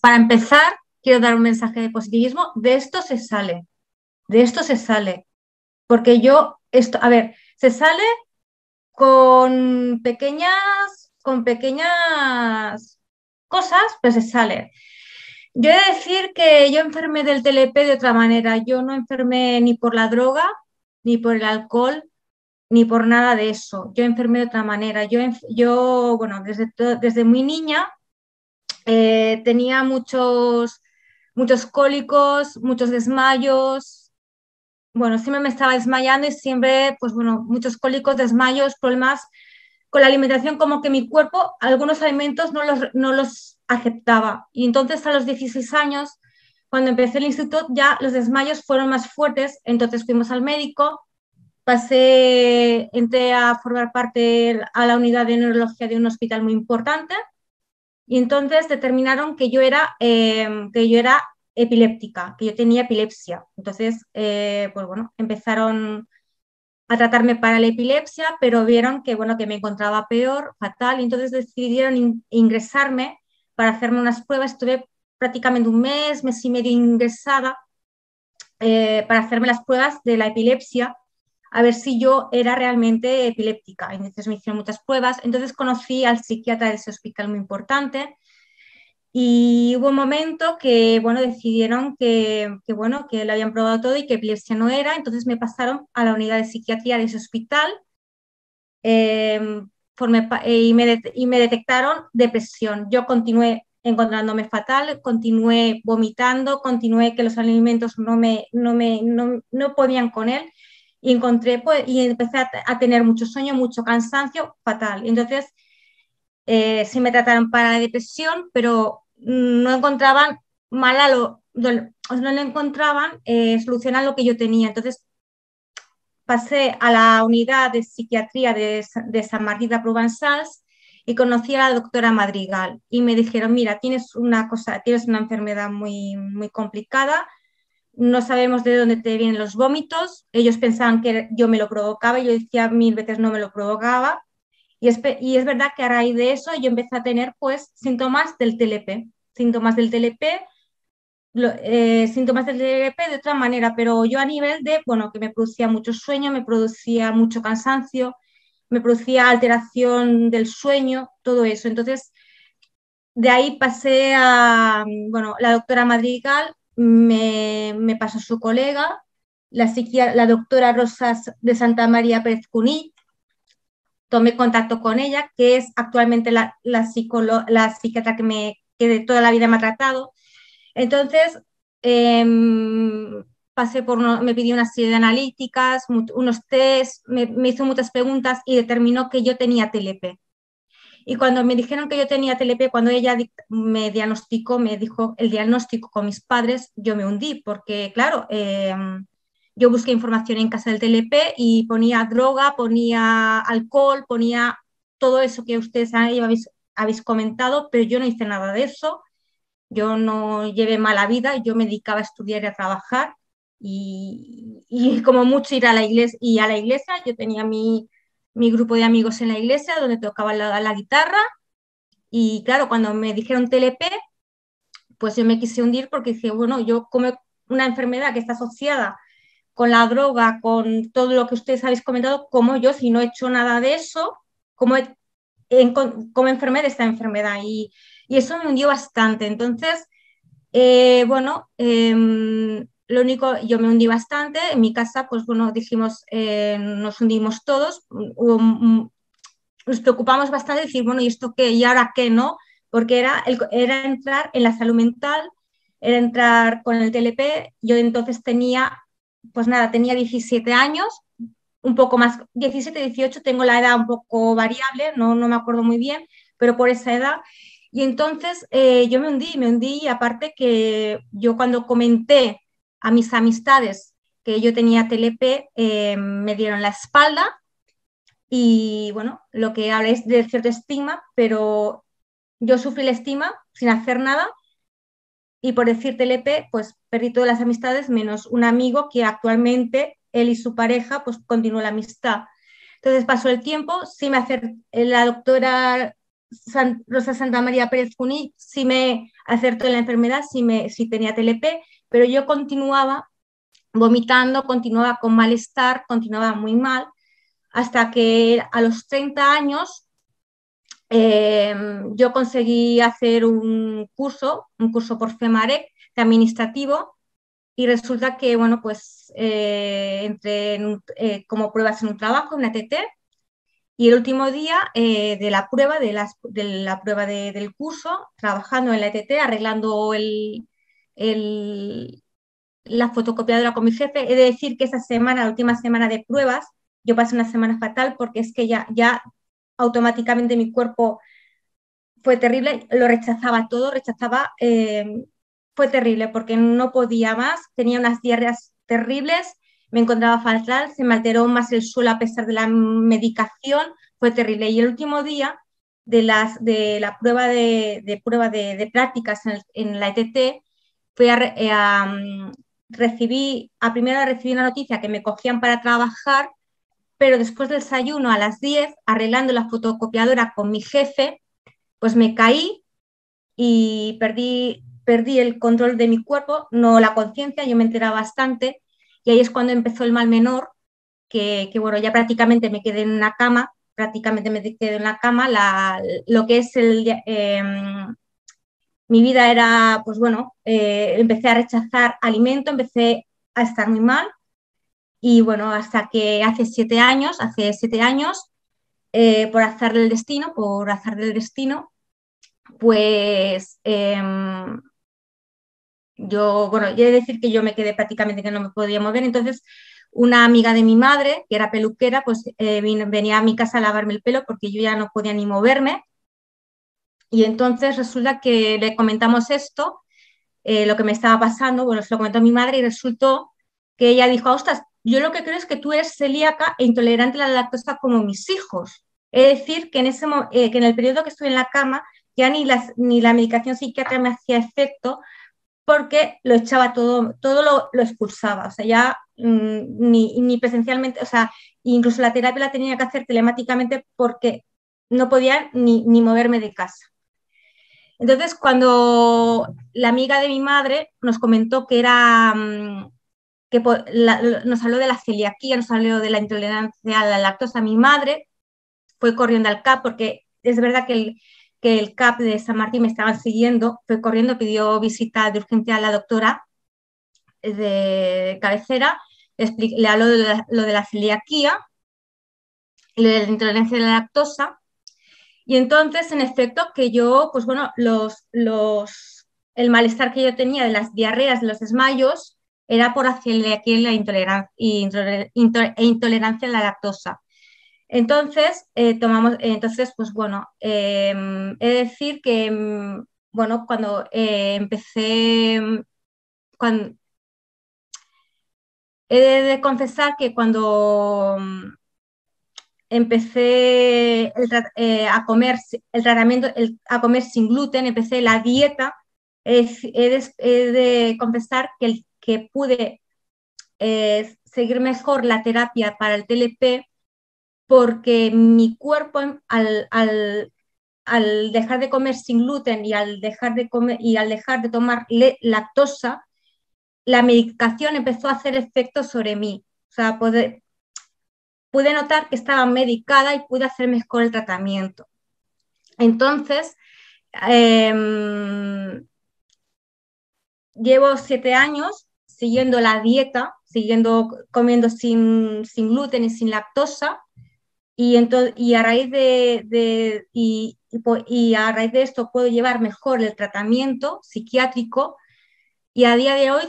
Para empezar, quiero dar un mensaje de positivismo. De esto se sale, de esto se sale. Porque yo, esto, a ver, se sale con pequeñas, con pequeñas cosas, pero se sale. Yo he de decir que yo enfermé del TLP de otra manera. Yo no enfermé ni por la droga, ni por el alcohol, ni por nada de eso. Yo enfermé de otra manera. Yo, yo bueno, desde, desde muy niña eh, tenía muchos, muchos cólicos, muchos desmayos. Bueno, siempre me estaba desmayando y siempre, pues bueno, muchos cólicos, desmayos, problemas con la alimentación, como que mi cuerpo algunos alimentos no los, no los aceptaba. Y entonces a los 16 años, cuando empecé el instituto, ya los desmayos fueron más fuertes, entonces fuimos al médico, pasé, entré a formar parte a la unidad de neurología de un hospital muy importante y entonces determinaron que yo era, em, que yo era epiléptica, que yo tenía epilepsia. Entonces, eh, pues bueno, empezaron a tratarme para la epilepsia, pero vieron que, bueno, que me encontraba peor, fatal, y entonces decidieron ingresarme para hacerme unas pruebas. Estuve prácticamente un mes, mes y medio ingresada eh, para hacerme las pruebas de la epilepsia a ver si yo era realmente epiléptica. Entonces me hicieron muchas pruebas. Entonces conocí al psiquiatra de ese hospital muy importante. Y hubo un momento que, bueno, decidieron que, bueno, que lo habían probado todo y que epilepsia no era, entonces me pasaron a la unidad de psiquiatría de ese hospital em, eh, y, me y, me detectaron depresión. Yo continué encontrándome fatal, continué vomitando, continué que los alimentos no, me, no, me, no podían con él. Y encontré, pues, y empecé a, tener mucho sueño, mucho cansancio, fatal. Entonces, eh, sí me trataron para la depresión, pero no encontraban a lo, no le encontraban eh, solucionar lo que yo tenía. Entonces pasé a la unidad de psiquiatría de, de San Martín de Provençals y conocí a la doctora Madrigal y me dijeron, mira, tienes una cosa, tienes una enfermedad muy, muy complicada, no sabemos de dónde te vienen los vómitos, ellos pensaban que yo me lo provocaba y yo decía mil veces no me lo provocaba. Y es, y es verdad que a raíz de eso yo empecé a tener pues síntomas del TLP, síntomas del TLP, eh, síntomas del TLP de otra manera, pero yo a nivel de, bueno, que me producía mucho sueño, me producía mucho cansancio, me producía alteración del sueño, todo eso. Entonces, de ahí pasé a, bueno, la doctora Madrigal me, pasó su colega, la, la doctora Rosas de Santa María Pérez Cuní, tomé contacto con ella, que es actualmente la, la, psiquiatra que, me, que de toda la vida me ha tratado. Entonces, em, pasé por me pidió una serie de analíticas, unos test, me, me, hizo muchas preguntas y determinó que yo tenía TLP. Y cuando me dijeron que yo tenía TLP, cuando ella me diagnosticó, me dijo el diagnóstico con mis padres, yo me hundí, porque claro, em, yo busqué información en casa del TLP y ponía droga, ponía alcohol, ponía todo eso que ustedes habéis, habéis comentado, pero yo no hice nada de eso. Yo no llevé mala vida, yo me dedicaba a estudiar y a trabajar y, y como mucho ir a la iglesia y a la iglesia yo tenía mi, mi grupo de amigos en la iglesia donde tocaba la, guitarra y claro, cuando me dijeron TLP, pues yo me quise hundir porque dije, bueno, yo como una enfermedad que está asociada con la droga, con todo lo que ustedes habéis comentado, como yo si no he hecho nada de eso, como, en, como de esta enfermedad y, eso me hundió bastante. Entonces, eh, bueno, em, lo único, yo me hundí bastante, en mi casa, pues bueno, dijimos, eh, nos hundimos todos, nos preocupamos bastante, decir, bueno, ¿y esto qué? ¿Y ahora qué no? Porque era, era entrar en la salud mental, era entrar con el TLP, yo entonces tenía, pues nada, tenía 17 años, un poco más, 17, 18, tengo la edad un poco variable, no, me acuerdo muy bien, pero por esa edad. Y entonces eh, yo me hundí, me hundí y aparte que yo cuando comenté a mis amistades que yo tenía TLP eh, me dieron la espalda y bueno, lo que habla es de cierto estigma, pero yo sufrí el estigma sin hacer nada y por decir TLP, pues perdí todas las amistades menos un amigo que actualmente él y su pareja pues continuó la amistad. Entonces pasó el tiempo, sí me acertó, eh, la doctora Rosa Santa María Pérez Juní sí me acertó en la enfermedad, si me, sí tenía TLP, pero yo continuaba vomitando, continuaba con malestar, continuaba muy mal, hasta que a los 30 años eh, yo conseguí hacer un curso, un curso por FEMAREC de administrativo, y resulta que, bueno, pues eh, entré eh, como pruebas en un trabajo, en la TT, y el último día de la prueba, de, de la prueba del curso, trabajando en la ETT, arreglando el, la fotocopiadora con mi jefe. He de decir que esa semana, la última semana de pruebas, yo pasé una semana fatal porque es que ya, ya automáticamente mi cuerpo fue terrible, lo rechazaba todo, rechazaba, eh, fue terrible porque no podía más, tenía unas diarreas terribles, me encontraba fatal, se me alteró más el suelo a pesar de la medicación, fue terrible. Y el último día de, las, de la prueba de, prueba de, prácticas en la ETT, a, eh, mm, recibí, a primera recibí una noticia que me cogían para trabajar, pero después del desayuno a las 10, arreglando la fotocopiadora con mi jefe, pues me caí y perdí, perdí el control de mi cuerpo, no la conciencia, yo me enteraba bastante, y ahí es cuando empezó el mal menor, que, bueno, ya prácticamente me quedé en una cama prácticamente me quedé en la cama, lo que es el, eh, mi vida era, pues bueno, eh, empecé a rechazar alimento, empecé a estar muy mal y bueno, hasta que hace siete años, hace siete años, eh, por azar del destino, por azar del destino, pues em, yo, bueno, quiero decir que yo me quedé prácticamente que no me podía mover, entonces una amiga de mi madre, que era peluquera, pues eh, venía a mi casa a lavarme el pelo porque yo ya no podía ni moverme. Y entonces resulta que le comentamos esto, eh, lo que me estaba pasando, bueno, se lo comentó mi madre y resultó que ella dijo, ostras, yo lo que creo es que tú eres celíaca e intolerante a la lactosa como mis hijos. Es decir, que en, ese, eh, que en el periodo que estuve en la cama ya ni, las, ni la medicación psiquiátrica me hacía efecto porque lo echaba todo, todo lo, expulsaba, o sea, ya mm, ni, presencialmente, o sea, incluso la terapia la tenía que hacer telemáticamente porque no podía ni moverme de casa. Entonces, cuando la amiga de mi madre nos comentó que era mm, que nos habló de la celiaquía, nos habló de la intolerancia a la lactosa, mi madre fue corriendo al CAP porque es verdad que el, CAP de San Martín me estaban siguiendo, fue corriendo, pidió visita de urgencia a la doctora de cabecera, le, habló de lo de la celiaquía, lo de la intolerancia a la lactosa, y entonces, en efecto, que yo, pues bueno, los, el malestar que yo tenía de las diarreas, de los desmayos, era por hacerle aquí la intolerancia, e intolerancia a la lactosa. Entonces, eh, tomamos, entonces, pues bueno, em, he de decir que, em, bueno, cuando eh, empecé, em, cuando, he de confesar que cuando empecé eh, a comer el tratamiento, a comer sin gluten, empecé la dieta. he, de, confesar que, pude eh, seguir mejor la terapia para el TLP porque mi cuerpo em, al, dejar de comer sin gluten y al dejar de, comer, y al dejar de tomar lactosa, la medicación empezó a hacer efecto sobre mí. O sea, poder, pude notar que estaba medicada y pude hacer mejor el tratamiento. Entonces, em, llevo siete años siguiendo la dieta, siguiendo comiendo sin, sin gluten y sin lactosa, y, y a raíz de, y, a raíz de esto puedo llevar mejor el tratamiento psiquiátrico, y a día de hoy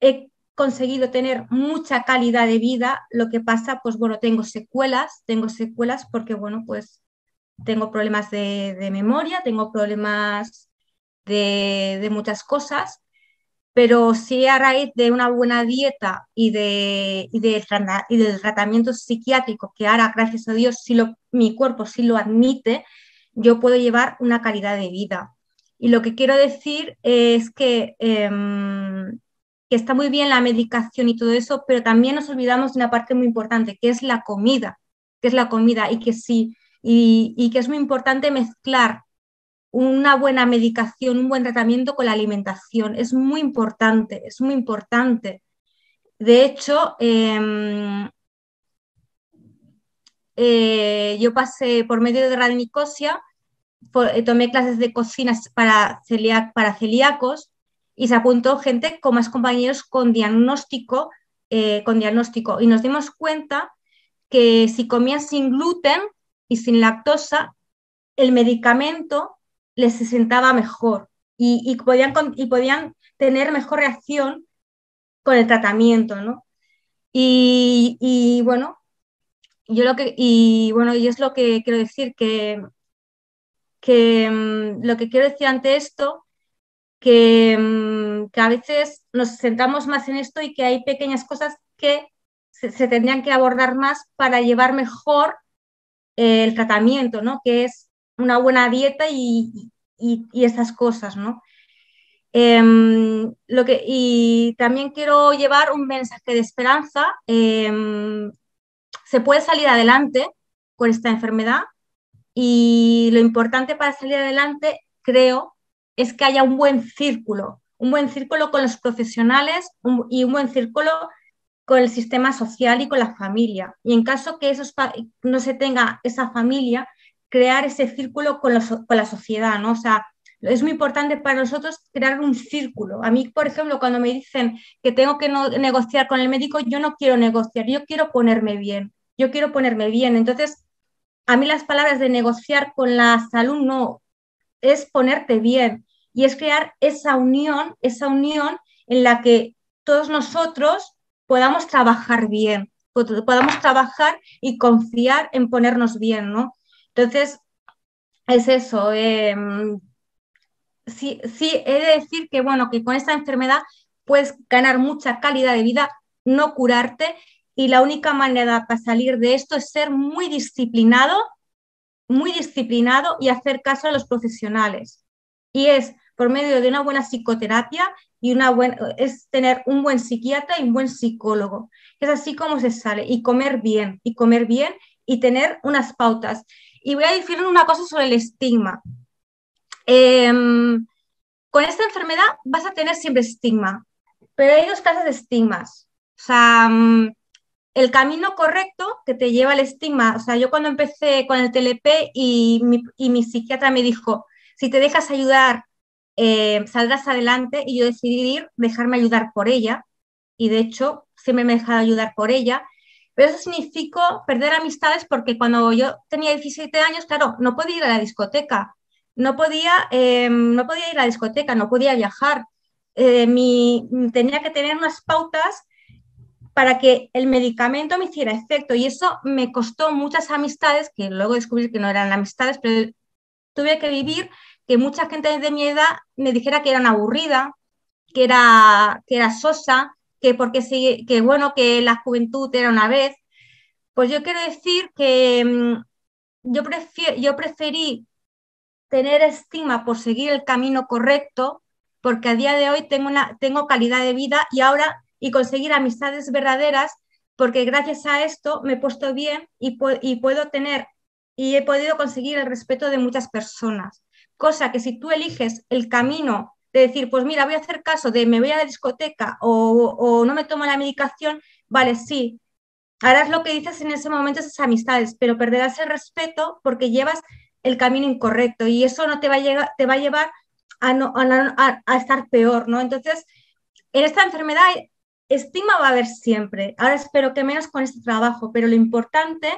he conseguido tener mucha calidad de vida, lo que pasa, pues bueno, tengo secuelas, tengo secuelas porque, bueno, pues tengo problemas de, memoria, tengo problemas de, muchas cosas, pero si a raíz de una buena dieta y, de, y, y del tratamiento psiquiátrico, que ahora, gracias a Dios, si lo, mi cuerpo sí lo admite, yo puedo llevar una calidad de vida. Y lo que quiero decir es que... Em, que está muy bien la medicación y todo eso, pero también nos olvidamos de una parte muy importante, que es la comida, que es la comida y que sí, y, que es muy importante mezclar una buena medicación, un buen tratamiento con la alimentación. Es muy importante, es muy importante. De hecho, em, eh, yo pasé por medio de Radnicosia, tomé clases de cocina para, para celíacos y se apuntó gente con más compañeros con diagnóstico, eh, con diagnóstico. Y nos dimos cuenta que si comían sin gluten y sin lactosa, el medicamento les se sentaba mejor y, podían, y podían tener mejor reacción con el tratamiento, Y, bueno, yo lo que, y bueno, y es lo que quiero decir, que, que mm, lo que quiero decir ante esto Mm, que, a veces nos centramos más en esto y que hay pequeñas cosas que se, tendrían que abordar más para llevar mejor eh, el tratamiento, ¿no? Que es una buena dieta y, y, estas cosas, ¿no? Em, lo que, y también quiero llevar un mensaje de esperanza. Em, se puede salir adelante con esta enfermedad y lo importante para salir adelante, creo, es que haya un buen círculo, un buen círculo con los profesionales y un buen círculo con el sistema social y con la familia. Y en caso que esos no se tenga esa familia, crear ese círculo con, la sociedad, ¿no? O sea, es muy importante para nosotros crear un círculo. A mí, por ejemplo, cuando me dicen que tengo que negociar con el médico, yo no quiero negociar, yo quiero ponerme bien, yo quiero ponerme bien. Entonces, a mí las palabras de negociar con la salud no, es ponerte bien y es crear esa unión, esa unión en la que todos nosotros podamos trabajar bien, podamos trabajar y confiar en ponernos bien, ¿no? Entonces, es eso. Em, sí, sí, he de decir que, bueno, que con esta enfermedad puedes ganar mucha calidad de vida, no curarte, y la única manera para salir de esto es ser muy disciplinado muy disciplinado y hacer caso a los profesionales. Y es por medio de una buena psicoterapia y una es tener un buen psiquiatra y un buen psicólogo. Es así como se sale y comer bien, y comer bien y tener unas pautas. Y voy a decir una cosa sobre el estigma. Em, con esta enfermedad vas a tener siempre estigma, pero hay dos clases de estigmas. O sea, mm, el camino correcto que te lleva al estigma. O sea, yo cuando empecé con el TLP y mi, psiquiatra me dijo, si te dejas ayudar, eh, saldrás adelante, y yo decidí ir, dejarme ayudar por ella, y de hecho siempre me he dejado ayudar por ella, pero eso significó perder amistades porque cuando yo tenía 17 años, claro, no podía ir a la discoteca, no podía, em, no podía ir a la discoteca, no podía viajar, eh, tenía que tener unas pautas para que el medicamento me hiciera efecto. Y eso me costó muchas amistades, que luego descubrí que no eran amistades, pero tuve que vivir que mucha gente de mi edad me dijera que eran aburrida, que era, que era sosa, que porque que bueno, que la juventud era una vez. Pues yo quiero decir que mm, yo, preferí tener estima por seguir el camino correcto, porque a día de hoy tengo, una, tengo calidad de vida y ahora y conseguir amistades verdaderas, porque gracias a esto me he puesto bien y, puedo tener y he podido conseguir el respeto de muchas personas. Cosa que si tú eliges el camino de decir, pues mira, voy a hacer caso de me voy a la discoteca o, no me tomo la medicación, vale, sí, harás lo que dices en ese momento, esas amistades, pero perderás el respeto porque llevas el camino incorrecto y eso no te va a, te va a llevar a, no, estar peor, ¿no? Entonces, en esta enfermedad Estima va a haber siempre. Ahora espero que menos con este trabajo, pero lo importante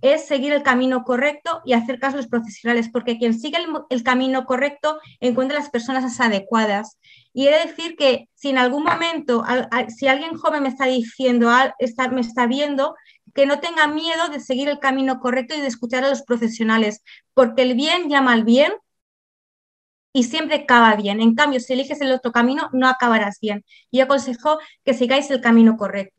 es seguir el camino correcto y hacer caso a los profesionales, porque quien sigue el, camino correcto encuentra las personas adecuadas. Y he de decir que si en algún momento, si alguien joven me está diciendo, me está viendo, que no tenga miedo de seguir el camino correcto y de escuchar a los profesionales, porque el bien llama al bien y siempre acaba bien. En cambio, si eliges el otro camino, no acabarás bien. Y aconsejo que sigáis el camino correcto.